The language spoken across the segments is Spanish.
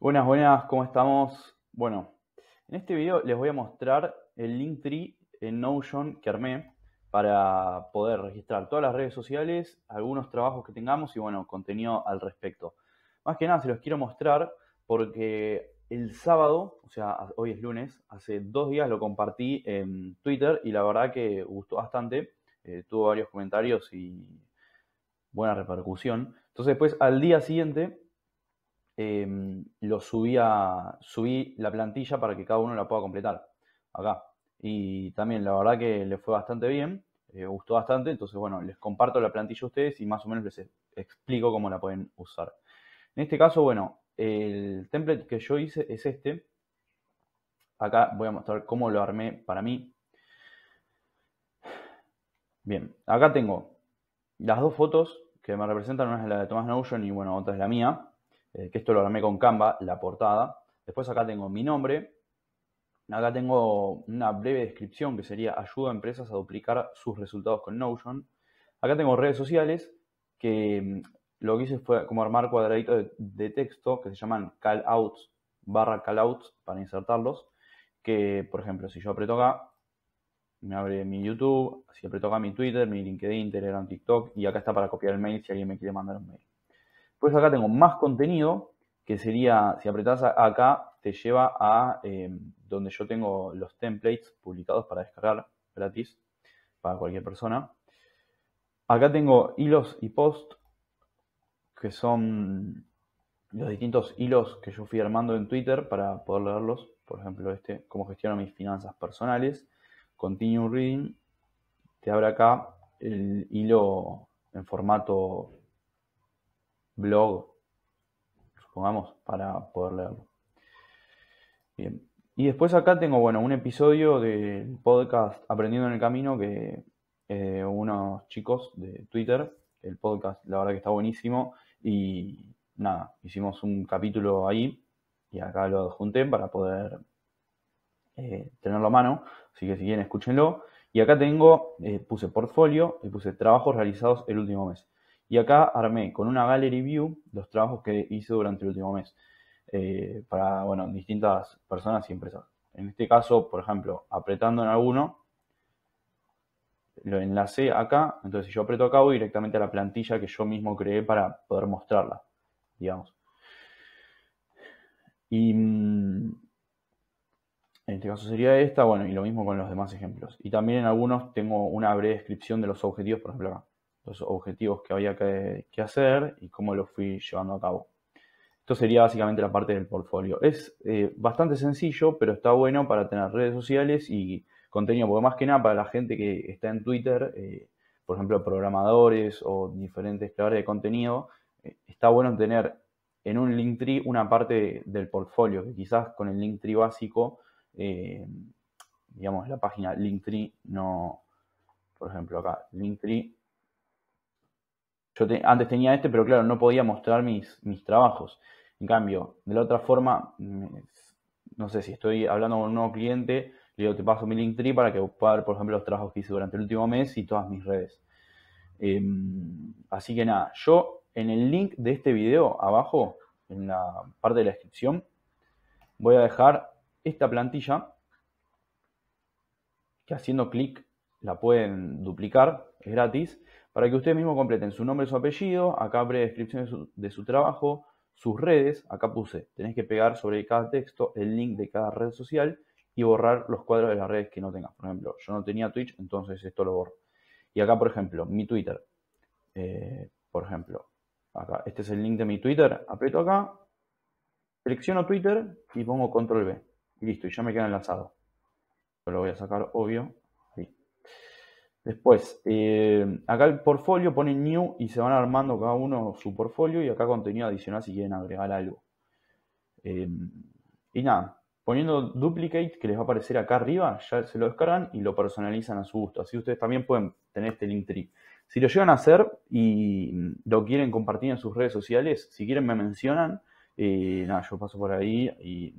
Buenas, buenas, ¿cómo estamos? Bueno, en este video les voy a mostrar el Linktree en Notion que armé para poder registrar todas las redes sociales, algunos trabajos que tengamos y bueno, contenido al respecto. Más que nada se los quiero mostrar porque el sábado, o sea, hoy es lunes, hace dos días lo compartí en Twitter y la verdad que gustó bastante, eh, tuvo varios comentarios y buena repercusión. Entonces pues, al día siguiente Em, lo subí a, subí la plantilla para que cada uno la pueda completar acá. Y también la verdad que le fue bastante bien, eh, gustó bastante, entonces bueno, les comparto la plantilla a ustedes y más o menos les e, explico cómo la pueden usar. En este caso, bueno, el template que yo hice es este. Acá voy a mostrar cómo lo armé para mí. Bien, acá tengo las dos fotos que me representan, una es la de Tomás Notion y bueno, otra es la mía. Eh, que esto lo armé con Canva, la portada. Después acá tengo mi nombre. Acá tengo una breve descripción que sería ayuda a empresas a duplicar sus resultados con Notion. Acá tengo redes sociales que mm, lo que hice fue como armar cuadraditos de, texto que se llaman callouts barra callouts para insertarlos. Que, por ejemplo, si yo aprieto acá, me abre mi YouTube, si aprieto acá mi Twitter, mi LinkedIn, Telegram, TikTok y acá está para copiar el mail si alguien me quiere mandar un mail. Pues acá tengo más contenido, que sería, si apretás acá, te lleva a em, donde yo tengo los templates publicados para descargar gratis para cualquier persona. Acá tengo hilos y post, que son los distintos hilos que yo fui armando en Twitter para poder leerlos. Por ejemplo, este, cómo gestiono mis finanzas personales. Continue Reading. Te abre acá el hilo en formato blog, supongamos, para poder leerlo. Bien. Y después acá tengo, bueno, un episodio del podcast Aprendiendo en el Camino que eh, unos chicos de Twitter, el podcast la verdad que está buenísimo y nada, hicimos un capítulo ahí y acá lo adjunté para poder eh, tenerlo a mano, así que si quieren escúchenlo. Y acá tengo, eh, puse portfolio y puse trabajos realizados el último mes. Y acá armé con una gallery view los trabajos que hice durante el último mes eh, para bueno, distintas personas y empresas. En este caso, por ejemplo, apretando en alguno, lo enlacé acá, entonces si yo aprieto acá voy directamente a la plantilla que yo mismo creé para poder mostrarla, digamos. Y mm, en este caso sería esta, bueno, y lo mismo con los demás ejemplos. Y también en algunos tengo una breve descripción de los objetivos, por ejemplo acá los objetivos que había que, hacer y cómo los fui llevando a cabo. Esto sería básicamente la parte del portfolio. Es eh, bastante sencillo, pero está bueno para tener redes sociales y contenido, porque más que nada para la gente que está en Twitter, eh, por ejemplo, programadores o diferentes creadores de contenido, eh, está bueno tener en un Linktree una parte del portfolio, que quizás con el Linktree básico, digamos, la página Linktree no, por ejemplo, acá, Linktree yo antes tenía este, pero claro, no podía mostrar mis, mis trabajos. En cambio, de la otra forma, no sé si estoy hablando con un nuevo cliente, le digo, te paso mi Linktree para que pueda ver, por ejemplo, los trabajos que hice durante el último mes y todas mis redes. Em, así que nada, yo en el link de este video, abajo, en la parte de la descripción, voy a dejar esta plantilla que haciendo clic la pueden duplicar, es gratis. Para que ustedes mismos completen su nombre y su apellido, acá abre descripción de su, trabajo, sus redes, acá puse, tenés que pegar sobre cada texto el link de cada red social y borrar los cuadros de las redes que no tengas. Por ejemplo, yo no tenía Twitch, entonces esto lo borro. Y acá, por ejemplo, mi Twitter. Eh, por ejemplo, acá, este es el link de mi Twitter. Aprieto acá, selecciono Twitter y pongo control B. listo, y ya me queda enlazado. Lo voy a sacar, obvio. Después, eh, acá el portfolio ponen new y se van armando cada uno su portfolio y acá contenido adicional si quieren agregar algo. Em, y nada, poniendo duplicate que les va a aparecer acá arriba, ya se lo descargan y lo personalizan a su gusto. Así ustedes también pueden tener este link tree. Si lo llegan a hacer y lo quieren compartir en sus redes sociales, si quieren me mencionan. Eh, nada, yo paso por ahí y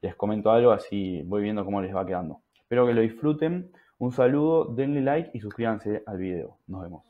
les comento algo así voy viendo cómo les va quedando. Espero que lo disfruten. Un saludo, denle like y suscríbanse al video. Nos vemos.